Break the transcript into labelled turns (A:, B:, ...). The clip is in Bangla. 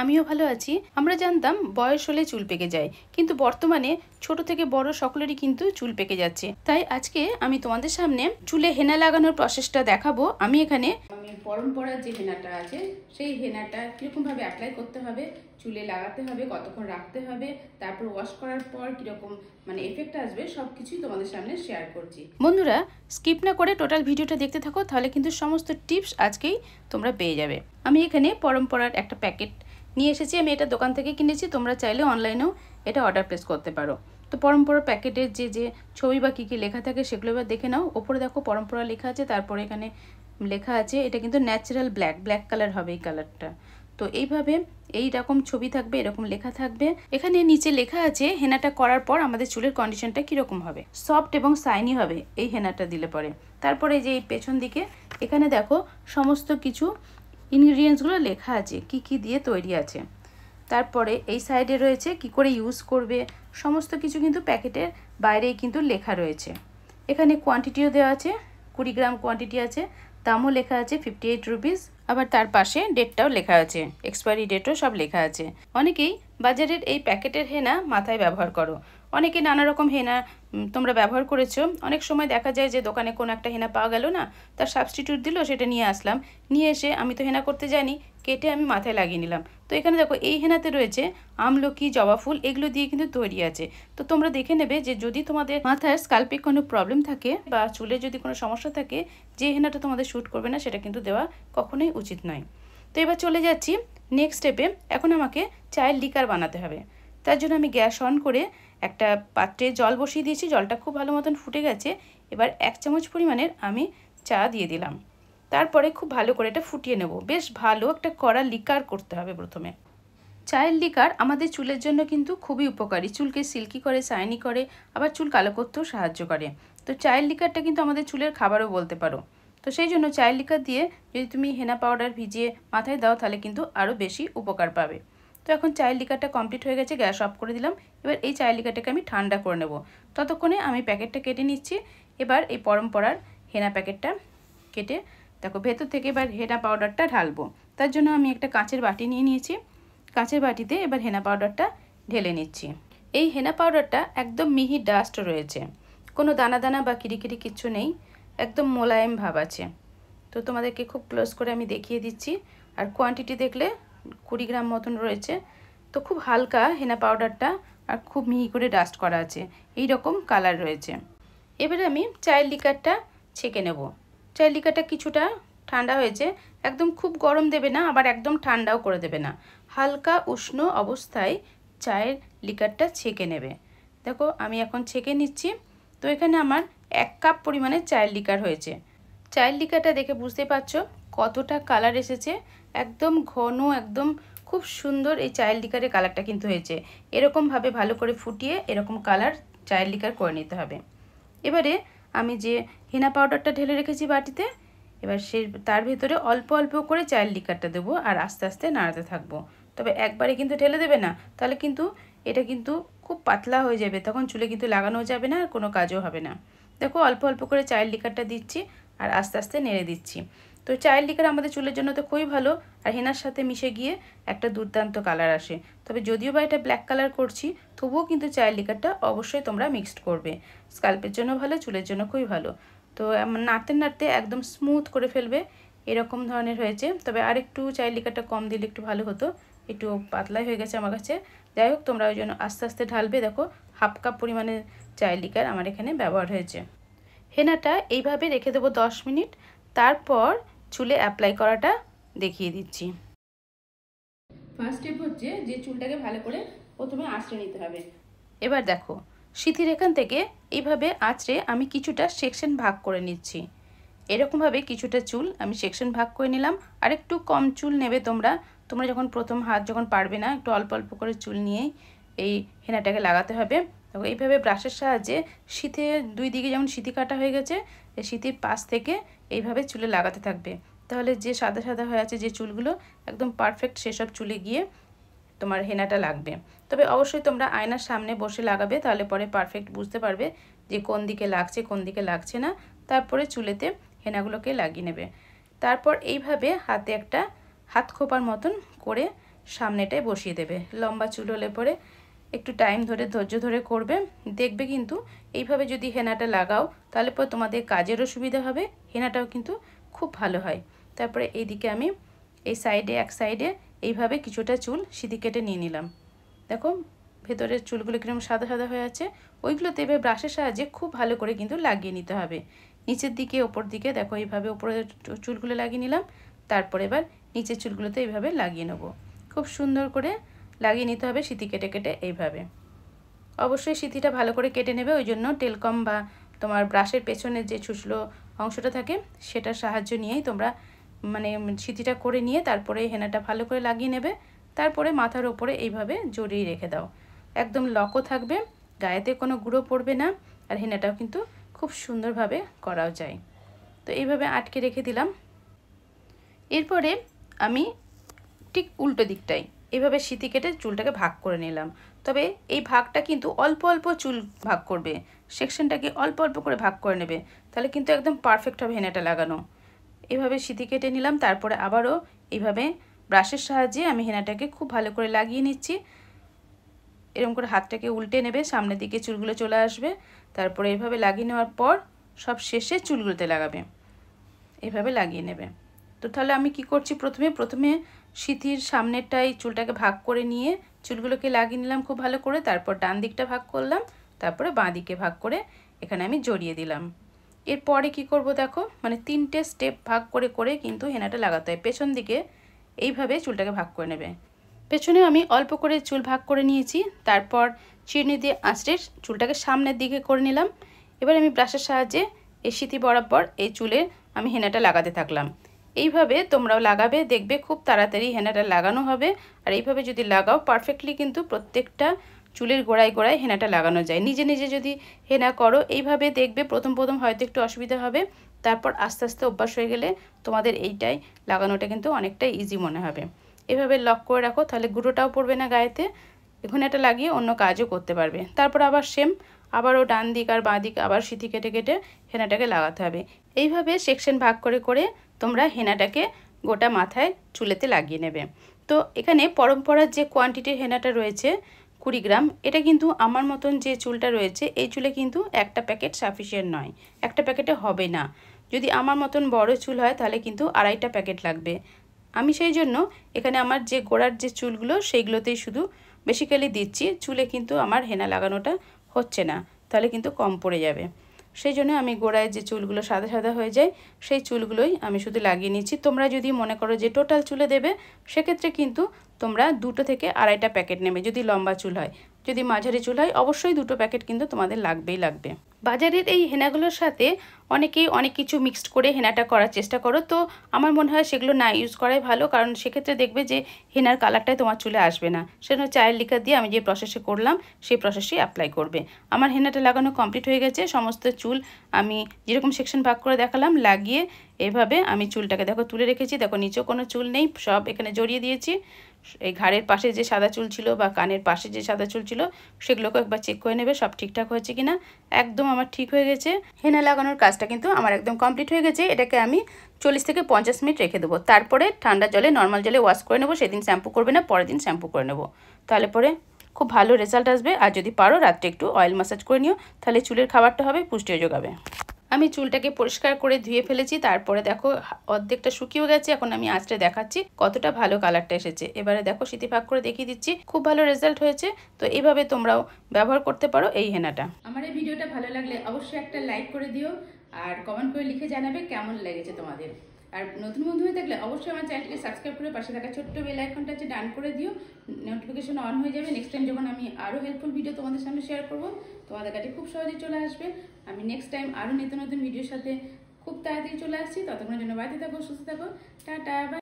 A: আমিও ভালো আছি আমরা জানতাম বয়স হলে চুল পেকে যায় কিন্তু বর্তমানে ছোট থেকে বড় সকলেরই কিন্তু চুল পেকে যাচ্ছে তাই আজকে আমি তোমাদের সামনে চুলে হেনা লাগানোর প্রসেসটা দেখাবো আমি এখানে মানে পরম্পরার যে হেনাটা আছে সেই হেনাটা কীরকমভাবে অ্যাপ্লাই করতে হবে চুলে লাগাতে হবে কতক্ষণ রাখতে হবে তারপর ওয়াশ করার পর কীরকম মানে এফেক্ট আসবে সব কিছুই তোমাদের সামনে শেয়ার করছি বন্ধুরা স্কিপ না করে টোটাল ভিডিওটা দেখতে থাকো তাহলে কিন্তু সমস্ত টিপস আজকেই তোমরা পেয়ে যাবে আমি এখানে পরম্পরার একটা প্যাকেট নিয়ে এসেছি আমি এটা দোকান থেকে কিনেছি তোমরা চাইলে অনলাইনেও এটা অর্ডার প্লেস করতে পারো তো পরম্পরা প্যাকেটের যে যে ছবি বা কী কী লেখা থাকে সেগুলো এবার দেখে নাও ওপরে দেখো পরম্পরা লেখা আছে তারপরে এখানে লেখা আছে এটা কিন্তু ন্যাচারাল ব্ল্যাক ব্ল্যাক কালার হবে এই কালারটা তো এইভাবে এই রকম ছবি থাকবে এরকম লেখা থাকবে এখানে নিচে লেখা আছে হেনাটা করার পর আমাদের চুলের কন্ডিশনটা কীরকম হবে সফট এবং সাইনি হবে এই হেনাটা দিলে পরে তারপরে যে এই পেছন দিকে এখানে দেখো সমস্ত কিছু ইনগ্রিডিয়েন্টসগুলো লেখা আছে কি কি দিয়ে তৈরি আছে তারপরে এই সাইডে রয়েছে কি করে ইউজ করবে সমস্ত কিছু কিন্তু প্যাকেটের বাইরেই কিন্তু লেখা রয়েছে এখানে কোয়ান্টিটিও দেওয়া আছে কুড়ি গ্রাম কোয়ান্টিটি আছে দামও লেখা আছে ফিফটি এইট রুপিস আবার তার পাশে ডেটটাও লেখা আছে এক্সপায়ারি ডেটও সব লেখা আছে অনেকেই বাজারের এই প্যাকেটের হেনা মাথায় ব্যবহার করো অনেকে নানা রকম হেনা তোমরা ব্যবহার করেছো অনেক সময় দেখা যায় যে দোকানে কোনো একটা হেনা পাওয়া গেল না তার সাবস্টিটিউট দিল সেটা নিয়ে আসলাম নিয়ে এসে আমি তো হেনা করতে জানি কেটে আমি মাথায় লাগিয়ে নিলাম তো এখানে দেখো এই হেনাতে রয়েছে আমলকি জবা ফুল এগুলো দিয়ে কিন্তু তৈরি আছে তো তোমরা দেখে নেবে যে যদি তোমাদের মাথায় স্কাল্পে কোনো প্রবলেম থাকে বা চুলে যদি কোনো সমস্যা থাকে যে হেনাটা তোমাদের শ্যুট করবে না সেটা কিন্তু দেওয়া কখনোই উচিত নয় তো এবার চলে যাচ্ছি নেক্সট স্টেপে এখন আমাকে চায়ের লিকার বানাতে হবে তার জন্য আমি গ্যাস অন করে একটা পাত্রে জল বসিয়ে দিয়েছি জলটা খুব ভালো মতন ফুটে গেছে এবার এক চামচ পরিমাণের আমি চা দিয়ে দিলাম তারপরে খুব ভালো করে এটা ফুটিয়ে নেব বেশ ভালো একটা কড়া লিকার করতে হবে প্রথমে চায়ের লিকার আমাদের চুলের জন্য কিন্তু খুবই উপকারী চুলকে সিল্কি করে শাইনি করে আবার চুল কালো করতেও সাহায্য করে তো চায়ের লিকারটা কিন্তু আমাদের চুলের খাবারও বলতে পারো তো সেই জন্য চায়ের লিকার দিয়ে যদি তুমি হেনা পাউডার ভিজিয়ে মাথায় দাও তাহলে কিন্তু আরও বেশি উপকার পাবে তো এখন চায়ের লিকারটা কমপ্লিট হয়ে গেছে গ্যাস অফ করে দিলাম এবার এই চায়ের লিকারটাকে আমি ঠান্ডা করে নেব ততক্ষণে আমি প্যাকেটটা কেটে নিচ্ছি এবার এই পরম্পরার হেনা প্যাকেটটা কেটে দেখো ভেতর থেকে এবার হেনা পাউডারটা ঢালবো তার জন্য আমি একটা কাঁচের বাটি নিয়ে নিয়েছি কাঁচের বাটিতে এবার হেনা পাউডারটা ঢেলে নিচ্ছি এই হেনা পাউডারটা একদম মিহি ডাস্ট রয়েছে কোনো দানা দানা বা কিরিকিরি কিচ্ছু নেই একদম মোলায়েম ভাব আছে তো তোমাদেরকে খুব ক্লোজ করে আমি দেখিয়ে দিচ্ছি আর কোয়ান্টিটি দেখলে কুড়ি গ্রাম মতন রয়েছে তো খুব হালকা হেনা পাউডারটা আর খুব মিহি করে ডাস্ট করা আছে এই রকম কালার রয়েছে এবারে আমি চায়ের লিকারটা ছেঁকে নেব চায়ের লিকারটা কিছুটা ঠান্ডা হয়েছে একদম খুব গরম দেবে না আবার একদম ঠান্ডাও করে দেবে না হালকা উষ্ণ অবস্থায় চায়ের লিকারটা ছেঁকে নেবে দেখো আমি এখন ছেঁকে নিচ্ছি তো এখানে আমার এক কাপ পরিমাণে চায়ের লিকার হয়েছে চায়ের লিকারটা দেখে বুঝতে পারছো কতটা কালার এসেছে একদম ঘন একদম খুব সুন্দর এই চায়ের লিকারের কালারটা কিন্তু হয়েছে এরকমভাবে ভালো করে ফুটিয়ে এরকম কালার চায়ের লিকার করে নিতে হবে এবারে আমি যে হেনা পাউডারটা ঢেলে রেখেছি বাটিতে এবার সে তার ভিতরে অল্প অল্প করে চায়ের লিকারটা দেবো আর আস্তে আস্তে নাড়াতে থাকবো তবে একবারে কিন্তু ঢেলে দেবে না তাহলে কিন্তু এটা কিন্তু খুব পাতলা হয়ে যাবে তখন চুলে কিন্তু লাগানো যাবে না আর কোনো কাজও হবে না দেখো অল্প অল্প করে চায়ের লিকারটা দিচ্ছি আর আস্তে আস্তে নেড়ে দিচ্ছি তো চায়ের লিকার আমাদের চুলের জন্য তো খুবই ভালো আর হেনার সাথে মিশে গিয়ে একটা দুর্দান্ত কালার আসে তবে যদিও বা এটা ব্ল্যাক কালার করছি তবুও কিন্তু চায়ের লিকারটা অবশ্যই তোমরা মিক্সড করবে স্কাল্পের জন্য ভালো চুলের জন্য খুবই ভালো তো নাড়তে নাড়তে একদম স্মুথ করে ফেলবে এরকম ধরনের হয়েছে তবে আর একটু চায়ের লিকারটা কম দিলে একটু ভালো হতো একটু পাতলাই হয়ে গেছে আমার কাছে যাই হোক তোমরা ওই জন্য আস্তে আস্তে ঢালবে দেখো হাফ কাপ পরিমাণে লিকার আমার এখানে ব্যবহার হয়েছে হেনাটা এইভাবে রেখে দেবো দশ মিনিট তারপর চুলে অ্যাপ্লাই করাটা দেখিয়ে দিচ্ছি ফার্স্ট স্টেপ হচ্ছে যে চুলটাকে ভালো করে প্রথমে আঁচড়ে নিতে হবে এবার দেখো সিথির এখান থেকে এইভাবে আঁচড়ে আমি কিছুটা সেকশন ভাগ করে নিচ্ছি এরকমভাবে কিছুটা চুল আমি সেকশন ভাগ করে নিলাম আর একটু কম চুল নেবে তোমরা তোমরা যখন প্রথম হাত যখন পারবে না একটু অল্প অল্প করে চুল নিয়েই এই হেনাটাকে লাগাতে হবে দেখো এইভাবে ব্রাশের সাহায্যে শীতে দুই দিকে যেমন শীতি কাটা হয়ে গেছে এই শীতির পাশ থেকে এইভাবে চুলে লাগাতে থাকবে তাহলে যে সাদা সাদা হয়ে আছে যে চুলগুলো একদম পারফেক্ট সেসব চুলে গিয়ে তোমার হেনাটা লাগবে তবে অবশ্যই তোমরা আয়নার সামনে বসে লাগাবে তাহলে পরে পারফেক্ট বুঝতে পারবে যে কোন দিকে লাগছে কোন দিকে লাগছে না তারপরে চুলেতে হেনাগুলোকে লাগিয়ে নেবে তারপর এইভাবে হাতে একটা হাত খোপার মতন করে সামনেটায় বসিয়ে দেবে লম্বা চুল হলে পরে একটু টাইম ধরে ধৈর্য ধরে করবে দেখবে কিন্তু এইভাবে যদি হেনাটা লাগাও তাহলে পর তোমাদের কাজেরও সুবিধা হবে হেনাটাও কিন্তু খুব ভালো হয় তারপরে এইদিকে আমি এই সাইডে এক সাইডে এইভাবে কিছুটা চুল সিঁদি কেটে নিয়ে নিলাম দেখো ভেতরের চুলগুলো কীরকম সাদা সাদা হয়ে আছে ওইগুলোতে এবার ব্রাশের সাহায্যে খুব ভালো করে কিন্তু লাগিয়ে নিতে হবে নিচের দিকে ওপর দিকে দেখো এইভাবে ওপরের চুলগুলো লাগিয়ে নিলাম তারপরে এবার নিচের চুলগুলোতে এইভাবে লাগিয়ে নেবো খুব সুন্দর করে লাগিয়ে নিতে হবে সিঁথি কেটে কেটে এইভাবে অবশ্যই সিঁথিটা ভালো করে কেটে নেবে ওই জন্য টেলকম বা তোমার ব্রাশের পেছনে যে ছুসলো অংশটা থাকে সেটার সাহায্য নিয়েই তোমরা মানে সিঁথিটা করে নিয়ে তারপরে হেনাটা ভালো করে লাগিয়ে নেবে তারপরে মাথার ওপরে এইভাবে জড়িয়ে রেখে দাও একদম লকও থাকবে গায়েতে কোনো গুঁড়ো পড়বে না আর হেনাটাও কিন্তু খুব সুন্দরভাবে করাও যায় তো এইভাবে আটকে রেখে দিলাম এরপরে আমি ঠিক উল্টো দিকটাই এইভাবে সিঁতি কেটে চুলটাকে ভাগ করে নিলাম তবে এই ভাগটা কিন্তু অল্প অল্প চুল ভাগ করবে সেকশনটাকে অল্প অল্প করে ভাগ করে নেবে তাহলে কিন্তু একদম পারফেক্ট হবে হেনাটা লাগানো এভাবে সিঁথি কেটে নিলাম তারপরে আবারও এইভাবে ব্রাশের সাহায্যে আমি হেনাটাকে খুব ভালো করে লাগিয়ে নিচ্ছি এরকম করে হাতটাকে উল্টে নেবে সামনের দিকে চুলগুলো চলে আসবে তারপরে এভাবে লাগিয়ে নেওয়ার পর সব শেষে চুলগুলোতে লাগাবে এভাবে লাগিয়ে নেবে তো তাহলে আমি কি করছি প্রথমে প্রথমে সিঁথির সামনেরটাই চুলটাকে ভাগ করে নিয়ে চুলগুলোকে লাগিয়ে নিলাম খুব ভালো করে তারপর ডান দিকটা ভাগ করলাম তারপরে বাঁ দিকে ভাগ করে এখানে আমি জড়িয়ে দিলাম এরপরে কি করব দেখো মানে তিনটে স্টেপ ভাগ করে করে কিন্তু হেনাটা লাগাতে হয় পেছন দিকে এইভাবে চুলটাকে ভাগ করে নেবে পেছনে আমি অল্প করে চুল ভাগ করে নিয়েছি তারপর চিরনি দিয়ে আঁচড়ে চুলটাকে সামনের দিকে করে নিলাম এবার আমি ব্রাশের সাহায্যে এই সিঁথি বরাবর এই চুলে আমি হেনাটা লাগাতে থাকলাম এইভাবে তোমরাও লাগাবে দেখবে খুব তাড়াতাড়ি হেনাটা লাগানো হবে আর এইভাবে যদি লাগাও পারফেক্টলি কিন্তু প্রত্যেকটা চুলের গোড়ায় গোড়ায় হেনাটা লাগানো যায় নিজে নিজে যদি হেনা করো এইভাবে দেখবে প্রথম প্রথম হয়তো একটু অসুবিধা হবে তারপর আস্তে আস্তে অভ্যাস হয়ে গেলে তোমাদের এইটাই লাগানোটা কিন্তু অনেকটা ইজি মনে হবে এভাবে লক করে রাখো তাহলে গুঁড়োটাও পড়বে না গায়েতে এটা লাগিয়ে অন্য কাজও করতে পারবে তারপর আবার সেম আবারও ডান দিক আর বাঁ দিক আবার সিঁথি কেটে কেটে হেনাটাকে লাগাতে হবে এইভাবে সেকশন ভাগ করে করে তোমরা হেনাটাকে গোটা মাথায় চুলেতে লাগিয়ে নেবে তো এখানে পরম্পরার যে কোয়ান্টিটির হেনাটা রয়েছে কুড়ি গ্রাম এটা কিন্তু আমার মতন যে চুলটা রয়েছে এই চুলে কিন্তু একটা প্যাকেট সাফিসিয়েন্ট নয় একটা প্যাকেটে হবে না যদি আমার মতন বড় চুল হয় তাহলে কিন্তু আড়াইটা প্যাকেট লাগবে আমি সেই জন্য এখানে আমার যে গোড়ার যে চুলগুলো সেইগুলোতেই শুধু বেসিক্যালি দিচ্ছি চুলে কিন্তু আমার হেনা লাগানোটা হচ্ছে না তাহলে কিন্তু কম পড়ে যাবে সেই জন্য আমি গোড়ায় যে চুলগুলো সাদা সাদা হয়ে যায় সেই চুলগুলোই আমি শুধু লাগিয়ে নিচ্ছি তোমরা যদি মনে করো যে টোটাল চুলে দেবে সেক্ষেত্রে কিন্তু তোমরা দুটো থেকে আড়াইটা প্যাকেট নেবে যদি লম্বা চুল হয় যদি মাঝারি চুল হয় অবশ্যই দুটো প্যাকেট কিন্তু তোমাদের লাগবেই লাগবে বাজারের এই হেনাগুলোর সাথে অনেকেই অনেক কিছু মিক্সড করে হেনাটা করার চেষ্টা করো তো আমার মনে হয় সেগুলো না ইউজ করাই ভালো কারণ সেক্ষেত্রে দেখবে যে হেনার কালারটাই তোমার চুলে আসবে না সেজন্য চায়ের লিকার দিয়ে আমি যে প্রসেসে করলাম সেই প্রসেসেই অ্যাপ্লাই করবে আমার হেনাটা লাগানো কমপ্লিট হয়ে গেছে সমস্ত চুল আমি যেরকম সেকশন ভাগ করে দেখালাম লাগিয়ে এভাবে আমি চুলটাকে দেখো তুলে রেখেছি দেখো নিচেও কোনো চুল নেই সব এখানে জড়িয়ে দিয়েছি এই ঘাড়ের পাশে যে সাদা চুল ছিল বা কানের পাশে যে সাদা চুল ছিল সেগুলোকে একবার চেক করে নেবে সব ঠিকঠাক হয়েছে কিনা একদম আমার ঠিক হয়ে গেছে হেনা লাগানোর কাজটা কিন্তু আমার একদম কমপ্লিট হয়ে গেছে এটাকে আমি চল্লিশ থেকে পঞ্চাশ মিনিট রেখে দেবো তারপরে ঠান্ডা জলে নর্মাল জলে ওয়াশ করে নেবো সেদিন শ্যাম্পু করবে না পরের দিন শ্যাম্পু করে নেবো তাহলে পরে খুব ভালো রেজাল্ট আসবে আর যদি পারো রাত্রে একটু অয়েল ম্যাসাজ করে নিও তাহলে চুলের খাবারটা হবে পুষ্টিও যোগাবে আমি চুলটাকে পরিষ্কার করে ধুয়ে ফেলেছি তারপরে দেখো অর্ধেকটা শুকিয়ে গেছে এখন আমি আঁচটা দেখাচ্ছি কতটা ভালো কালারটা এসেছে এবারে দেখো শীতি ভাগ করে দেখিয়ে দিচ্ছি খুব ভালো রেজাল্ট হয়েছে তো এইভাবে তোমরাও ব্যবহার করতে পারো এই হেনাটা আমার এই ভিডিওটা ভালো লাগলে অবশ্যই একটা লাইক করে দিও আর কমেন্ট করে লিখে জানাবে কেমন লেগেছে তোমাদের আর নতুন বন্ধু হয়ে থাকলে অবশ্যই আমার চ্যানেলটিকে সাবস্ক্রাইব করে পাশে থাকা ছোট্ট বেল আইকনটা হচ্ছে ডান করে দিও নোটিফিকেশন অন হয়ে যাবে নেক্সট টাইম যখন আমি আরও হেল্পফুল ভিডিও তোমাদের সামনে শেয়ার করবো তোমাদের কাছে খুব সহজে চলে আসবে আমি নেক্সট টাইম আরও নতুন নতুন ভিডিওর সাথে খুব তাড়াতাড়ি চলে আসছি ততক্ষণের জন্য বাড়িতে থাকো সুস্থ থাকো টাটা